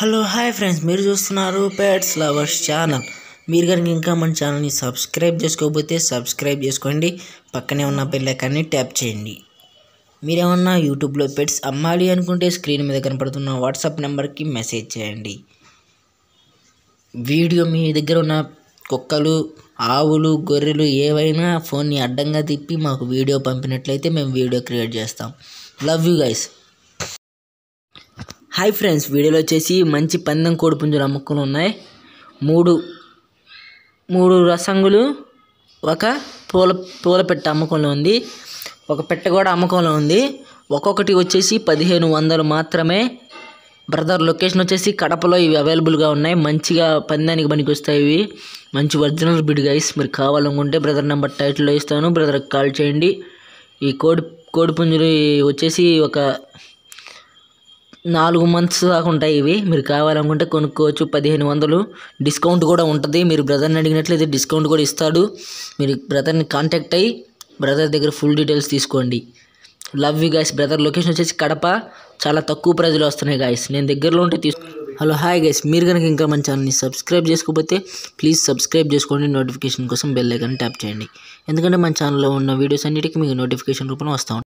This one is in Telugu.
హలో హాయ్ ఫ్రెండ్స్ మీరు చూస్తున్నారు పెట్స్ లవర్స్ ఛానల్ మీరు కనుక ఇంకా మన ఛానల్ని సబ్స్క్రైబ్ చేసుకోకపోతే సబ్స్క్రైబ్ చేసుకోండి పక్కనే ఉన్న బెల్లైకాన్ని ట్యాప్ చేయండి మీరేమన్నా యూట్యూబ్లో పెట్స్ అమ్మాలి అనుకుంటే స్క్రీన్ మీద కనపడుతున్న వాట్సాప్ నెంబర్కి మెసేజ్ చేయండి వీడియో మీ దగ్గర ఉన్న కుక్కలు ఆవులు గొర్రెలు ఏవైనా ఫోన్ని అడ్డంగా తిప్పి మాకు వీడియో పంపినట్లయితే మేము వీడియో క్రియేట్ చేస్తాం love you guys hi friends వీడియోలో వచ్చేసి మంచి పందెం కోడిపుంజులు అమ్ముకుని ఉన్నాయి మూడు మూడు రసంగులు ఒక పూల పూల పెట్ట అమ్మకంలో ఉంది ఒక పెట్ట కూడా అమ్మకంలో ఉంది ఒక్కొక్కటి వచ్చేసి పదిహేను వందలు మాత్రమే బ్రదర్ లొకేషన్ వచ్చేసి కడపలో ఇవి అవైలబుల్గా ఉన్నాయి మంచిగా పందానికి పనికి వస్తాయి ఇవి మంచి ఒరిజినల్ బిడ్ గైస్ మీరు కావాలనుకుంటే బ్రదర్ నెంబర్ టైటిల్లో ఇస్తాను బ్రదర్కి కాల్ చేయండి ఈ కోడి కోడిపుంజులు వచ్చేసి ఒక నాలుగు మంత్స్ దాకా ఉంటాయి ఇవి మీరు కావాలనుకుంటే కొనుక్కోవచ్చు పదిహేను వందలు డిస్కౌంట్ కూడా ఉంటుంది మీరు బ్రదర్ని అడిగినట్లయితే డిస్కౌంట్ కూడా ఇస్తాడు మీరు బ్రదర్ని కాంటాక్ట్ అయ్యి బ్రదర్ దగ్గర ఫుల్ డీటెయిల్స్ తీసుకోండి love you guys brother location వచ్చేసి కడప చాలా తక్కువ ప్రజలు వస్తున్నాయి గాయస్ నేను దగ్గరలో ఉంటే తీసుకు హలో హాయ్ గైస్ మీరు కనుక ఇంకా మన ఛానల్ని సబ్స్క్రైబ్ చేసుకోకపోతే ప్లీజ్ సబ్స్క్రైబ్ చేసుకోండి నోటిఫికేషన్ కోసం బెల్ ఐకాన్ ట్యాప్ చేయండి ఎందుకంటే మన ఛానల్లో ఉన్న వీడియోస్ అన్నిటికీ మీకు నోటిఫికేషన్ రూపంలో వస్తూ